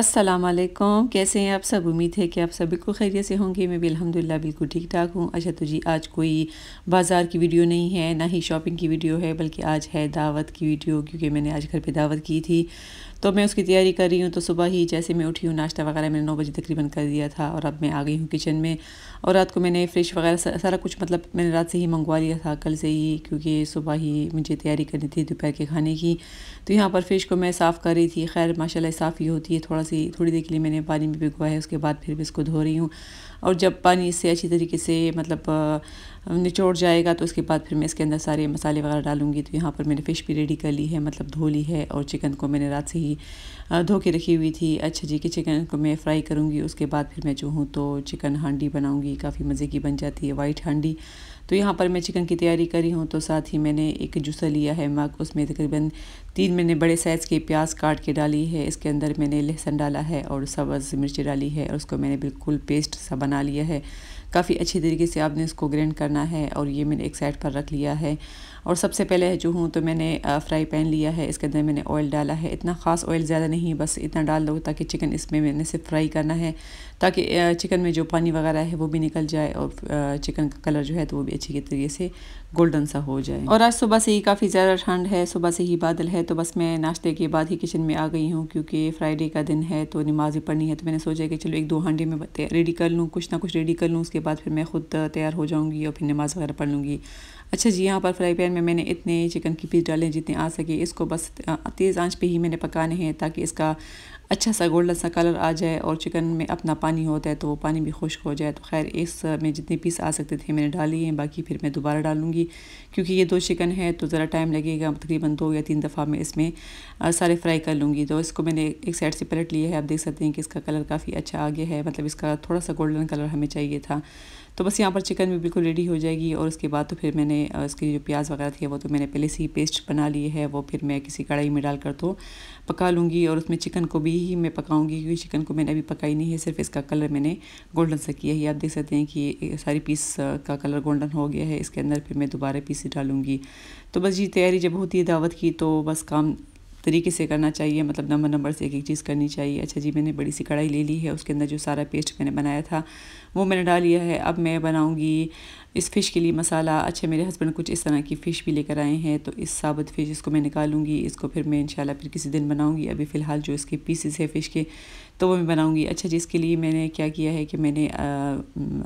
अस्सलाम वालेकुम कैसे हैं आप सब उम्मीद है कि आप सब बिल्कुल खैरियत से होंगे मैं भी अल्हम्दुलिल्लाह बिल्कुल ठीक ठाक हूँ अच्छा तो जी आज कोई बाज़ार की वीडियो नहीं है ना ही शॉपिंग की वीडियो है बल्कि आज है दावत की वीडियो क्योंकि मैंने आज घर पे दावत की थी तो मैं उसकी तैयारी कर रही हूँ तो सुबह ही जैसे मैं उठी हूँ नाश्ता वगैरह मैंने नौ बजे तकरीबन कर दिया था और अब मैं आ गई हूँ किचन में और रात को मैंने फ्रिश वगैरह सारा कुछ मतलब मैंने रात से ही मंगवा लिया था कल से ही क्योंकि सुबह ही मुझे तैयारी करनी थी दोपहर के खाने की तो यहाँ पर फ्रिश को मैं साफ़ कर रही थी खैर माशाला साफ़ ही होती है थोड़ा सी थोड़ी देर के लिए मैंने पानी में भिगवाया है उसके बाद फिर भी इसको धो रही हूँ और जब पानी इससे अच्छी तरीके से मतलब निचोड़ जाएगा तो उसके बाद फिर मैं इसके अंदर सारे मसाले वगैरह डालूंगी तो यहाँ पर मैंने फ़िश भी रेडी कर ली है मतलब धो ली है और चिकन को मैंने रात से ही धो के रखी हुई थी अच्छा जी कि चिकन को मैं फ्राई करूँगी उसके बाद फिर मैं जो हूँ तो चिकन हांडी बनाऊँगी काफ़ी मज़े की बन जाती है वाइट हांडी तो यहाँ पर मैं चिकन की तैयारी करी हूँ तो साथ ही मैंने एक जूसा लिया है मग उसमें तकरीबन तीन मैंने बड़े साइज़ के प्याज काट के डाली है इसके अंदर मैंने लहसुन डाला है और सब्ज़ मिर्ची डाली है और उसको मैंने बिल्कुल पेस्ट सा बना लिया है काफ़ी अच्छी तरीके से आपने इसको ग्रैंड करना है और ये मैंने एक साइड पर रख लिया है और सबसे पहले जो हूँ तो मैंने फ्राई पैन लिया है इसके अंदर मैंने ऑयल डाला है इतना ख़ास ऑयल ज़्यादा नहीं बस इतना डाल दो ताकि चिकन इसमें मैंने सिर्फ फ्राई करना है ताकि चिकन में जो पानी वगैरह है वो भी निकल जाए और चिकन का कलर जो है तो वो भी अच्छी तरीके से गोल्डन सा हो जाए और आज सुबह से ही काफ़ी ज़्यादा ठंड है सुबह से ही बादल है तो बस मैं नाश्ते के बाद ही किचन में आ गई हूँ क्योंकि फ्राइडे का दिन है तो नमाज़ पढ़नी है तो मैंने सोचा कि चलो एक दो हांडे में रेडी कर लूँ कुछ ना कुछ रेडी कर लूँ उसके बाद फिर मैं ख़ुद तैयार हो जाऊँगी और फिर नमाज़ वगैरह पढ़ लूँगी अच्छा जी यहाँ पर फ्राई पैन में मैंने इतने चिकन की पीस डाले जितने आ सके इसको बस तेज़ आंच पे ही मैंने पकाने हैं ताकि इसका अच्छा सा गोल्डन सा कलर आ जाए और चिकन में अपना पानी होता है तो वो पानी भी खुश्क हो जाए तो खैर इस में जितने पीस आ सकते थे मैंने डाली हैं बाकी फिर मैं दोबारा डालूँगी क्योंकि ये दो चिकन है तो ज़रा टाइम लगेगा तकरीबन दो या तीन दफ़ा मैं इसमें सारे फ्राई कर लूँगी तो इसको मैंने एक साइड से पलट लिया है आप देख सकते हैं कि इसका कलर काफ़ी अच्छा आ गया है मतलब इसका थोड़ा सा गोल्डन कलर हमें चाहिए था तो बस यहाँ पर चिकन भी बिल्कुल रेडी हो जाएगी और उसके बाद तो फिर मैंने इसकी जो प्याज वगैरह थी वो तो मैंने पहले से ही पेस्ट बना लिए है वो फिर मैं किसी कढ़ाई में डालकर तो पका लूँगी और उसमें चिकन को भी ही मैं पकाऊंगी क्योंकि चिकन को मैंने अभी पकाई नहीं है सिर्फ इसका कलर मैंने गोल्डन सा किया है आप देख सकते हैं कि सारी पीस का कलर गोल्डन हो गया है इसके अंदर फिर मैं दोबारा पीसी डालूंगी तो बस जी तैयारी जब होती है दावत की तो बस काम तरीके से करना चाहिए मतलब नंबर नंबर से एक एक चीज़ करनी चाहिए अच्छा जी मैंने बड़ी सी कढ़ाई ले ली है उसके अंदर जो सारा पेस्ट मैंने बनाया था वो मैंने डाल लिया है अब मैं बनाऊँगी इस फ़िश के लिए मसाला अच्छा मेरे हस्बैंड कुछ इस तरह की फ़िश भी लेकर आए हैं तो इस साबुत फ़िश इसको मैं निकालूंगी इसको फिर मैं इंशाल्लाह फिर किसी दिन बनाऊँगी अभी फ़िलहाल जो इसके पीसेस है फ़िश के तो वो मैं बनाऊँगी अच्छा जी इसके लिए मैंने क्या किया है कि मैंने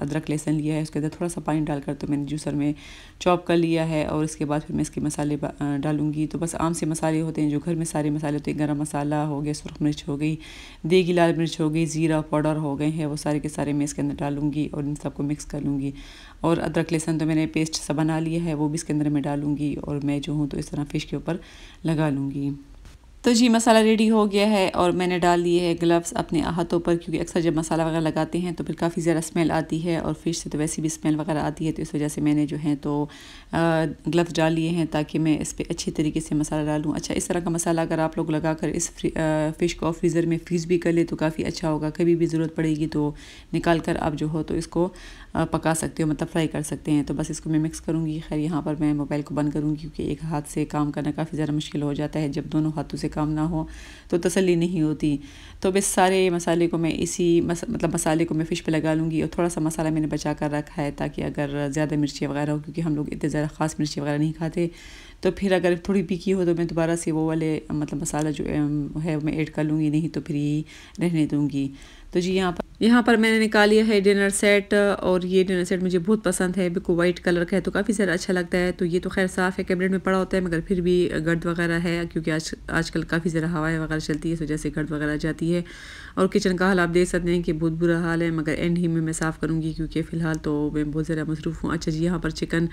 अदरक लहसन लिया है उसके अंदर थोड़ा सा पानी डालकर तो मैंने जूसर में चॉप कर लिया है और इसके बाद फिर मैं इसके मसाले डालूँगी तो बस आम से मसाले होते हैं जो घर में सारे मसाले होते हैं गर्म मसाला हो गया सुरख मिर्च हो गई देगी लाल मिर्च हो गई ज़ीरा पाउडर हो गए हैं वो सारे के सारे मैं इसके अंदर डालूँगी और इन सबको मिक्स कर लूँगी और अदरक लहसन तो मैंने पेस्ट सा बना लिया है वो भी इसके अंदर मैं डालूँगी और मैं जो हूँ तो इस तरह फ़िश के ऊपर लगा लूँगी तो जी मसाला रेडी हो गया है और मैंने डाल दिए है ग्लव्स अपने हाथों पर क्योंकि अक्सर जब मसाला वगैरह लगाते हैं तो फिर काफ़ी ज़्यादा स्मेल आती है और फिश से तो वैसे भी स्मेल वगैरह आती है तो इस वजह से मैंने जो है तो ग्लव्स डाल लिए हैं ताकि मैं इस पर अच्छे तरीके से मसाला डालूँ अच्छा इस तरह का मसाला अगर आप लोग लगा कर इस फ़िश को फ्रीज़र में फ्रीज़ भी कर ले तो काफ़ी अच्छा होगा कभी भी ज़रूरत पड़ेगी तो निकाल कर आप जो हो तो इसको पका सकते हो मतलब फ्राई कर सकते हैं तो बस इसको मैं मिक्स करूँगी खैर यहाँ पर मैं मोबाइल को बंद करूँगी क्योंकि एक हाथ से काम करना काफ़ी ज़्यादा मुश्किल हो जाता है जब दोनों हाथों से काम ना हो तो तसली नहीं होती तो बस सारे मसाले को मैं इसी मस, मतलब मसाले को मैं फ़िश पे लगा लूँगी और थोड़ा सा मसाला मैंने बचा कर रखा है ताकि अगर ज़्यादा मिर्ची वगैरह हो क्योंकि हम लोग इतने ज़्यादा ख़ास मिर्ची वगैरह नहीं खाते तो फिर अगर थोड़ी पीकी हो तो मैं दोबारा से वो वाले मतलब मसाला जो है मैं ऐड कर लूँगी नहीं तो फिर यही रहने दूँगी तो जी यहाँ पर यहाँ पर मैंने निकाल लिया है डिनर सेट और ये डिनर सेट मुझे बहुत पसंद है बिल्कुल वाइट कलर का है तो काफ़ी ज़्यादा अच्छा लगता है तो ये तो खैर साफ़ है कैबिनेट में पड़ा होता है मगर फिर भी गर्द वगैरह है क्योंकि आज आजकल काफ़ी ज़रा हवाएं वगैरह चलती है इस वजह से गर्द वगैरह जाती है और किचन का हाल आप देख सकते हैं कि बहुत बुरा हाल है मगर एंड ही में मैं साफ़ करूँगी क्योंकि फ़िलहाल तो मैं बहुत ज़्यादा मसरूफ़ हूँ अच्छा जी यहाँ पर चिकन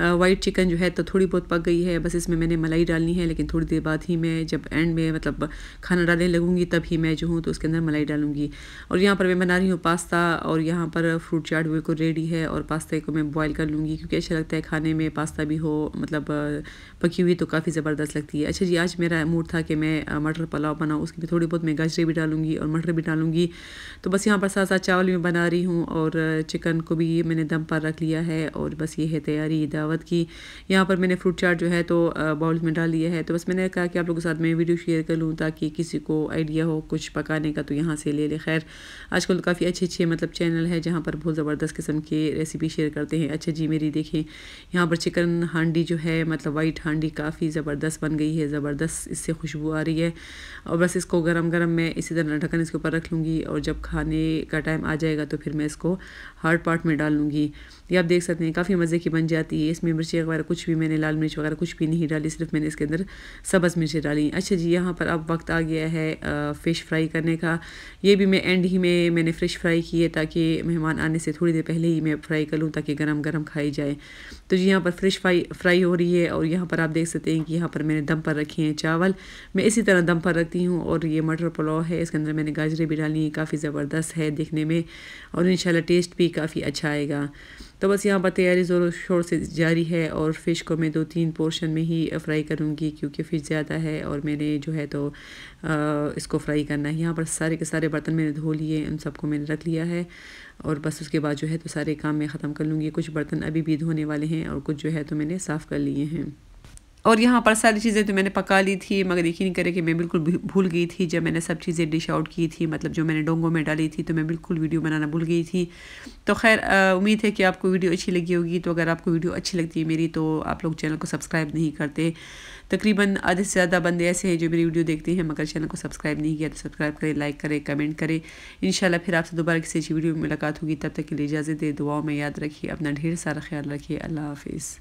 वाइट चिकन जो है तो थोड़ी बहुत पक गई है बस इसमें मैंने मलाई डालनी है लेकिन थोड़ी देर बाद ही मैं जब एंड में मतलब खाना डालने लगूँगी ही मैं जो हूँ तो उसके अंदर मलाई डालूँगी और यहाँ पर मैं बना रही हूँ पास्ता और यहाँ पर फ्रूट चाट बिल्कुल रेडी है और पास्ते को मैं बॉयल कर लूँगी क्योंकि अच्छा लगता है खाने में पास्ता भी हो मतलब पकी हुई तो काफ़ी ज़बरदस्त लगती है अच्छा जी आज मेरा मूड था कि मैं मटर पुलाव बनाऊँ उसके भी थोड़ी बहुत मैं गाजरे भी डालूँगी और मटर भी डालूंगी तो बस यहाँ पर साथ साथ चावल भी बना रही हूँ और चिकन को भी मैंने दम पर रख लिया है और बस ये है तैयारी दावत की यहाँ पर मैंने फ्रूट चाट जो है तो बाउल में डाल लिया है तो बस मैंने कहा कि आप लोगों के साथ मैं वीडियो शेयर कर लूँ ताकि किसी को आइडिया हो कुछ पकाने का तो यहाँ से ले ले खैर आजकल तो काफ़ी अच्छे अच्छे मतलब चैनल है जहाँ पर बहुत ज़बरदस्त किस्म की रेसिपी शेयर करते हैं अच्छा जी मेरी देखें यहाँ पर चिकन हांडी जो है मतलब वाइट हांडी काफ़ी ज़बरदस्त बन गई है ज़बरदस्त इससे खुशबू आ रही है और बस इसको गर्म गर्म मैं इसी तरह ढकन इसके ऊपर रख लूँगी और जब खाने का टाइम आ जाएगा तो फिर मैं इसको हार्ड पार्ट में डाल लूँगी ये आप देख सकते हैं काफ़ी मज़े की बन जाती है इसमें मिर्ची वगैरह कुछ भी मैंने लाल मिर्च वगैरह कुछ भी नहीं डाली सिर्फ मैंने इसके अंदर सब्ज़ मिर्ची डाली अच्छा जी यहाँ पर अब वक्त आ गया है फ़िश फ्राई करने का ये भी मैं एंड ही में मैंने फ़िश फ्राई की है ताकि मेहमान आने से थोड़ी देर पहले ही मैं फ्राई कर लूँ ताकि गर्म गर्म खाई जाए तो जी यहाँ पर फ्रेश फ्राई फ्राई हो रही है और यहाँ पर आप देख सकते हैं कि यहाँ पर मैंने दम पर रखे हैं चावल मैं इसी तरह दम पर रखती हूँ और ये मटर पुलाव है इसके अंदर मैंने गाजरें भी डाली हैं काफ़ी ज़बरदस्त है देखने में और इन टेस्ट भी काफ़ी अच्छा आएगा तो बस यहाँ पर तैयारी ज़ोर शोर से जारी है और फ़िश को मैं दो तीन पोर्शन में ही फ्राई करूँगी क्योंकि फ़िश ज़्यादा है और मैंने जो है तो आ, इसको फ्राई करना है यहाँ पर सारे के सारे बर्तन मैंने धो लिए उन सबको मैंने रख लिया है और बस उसके बाद जो है तो सारे काम मैं ख़त्म कर लूँगी कुछ बर्तन अभी भी धोने वाले हैं और कुछ जो है तो मैंने साफ़ कर लिए हैं और यहाँ पर सारी चीज़ें तो मैंने पका ली थी मगर यकीन करें कि मैं बिल्कुल भूल गई थी जब मैंने सब चीज़ें डिश आउट की थी मतलब जो मैंने डोंगों में डाली थी तो मैं बिल्कुल वीडियो बनाना भूल गई थी तो खैर उम्मीद है कि आपको वीडियो अच्छी लगी होगी तो अगर आपको वीडियो अच्छी लगती है मेरी तो आप लोग चैनल को सब्सक्राइब नहीं करते तकरीबन आधे से ज़्यादा बंदे ऐसे हैं जो मेरी वीडियो देखते हैं मगर चैनल को सब्सक्राइब नहीं किया तो सब्सक्राइब करें लाइक करें कमेंट करें इन फिर आपसे दोबारा किसी अच्छी वीडियो में मुलाकात होगी तब तक के लिए इजाज़त दे दुआओं में याद रखिए अपना ढेर सारा ख्याल रखिए अल्लाह हाफिज़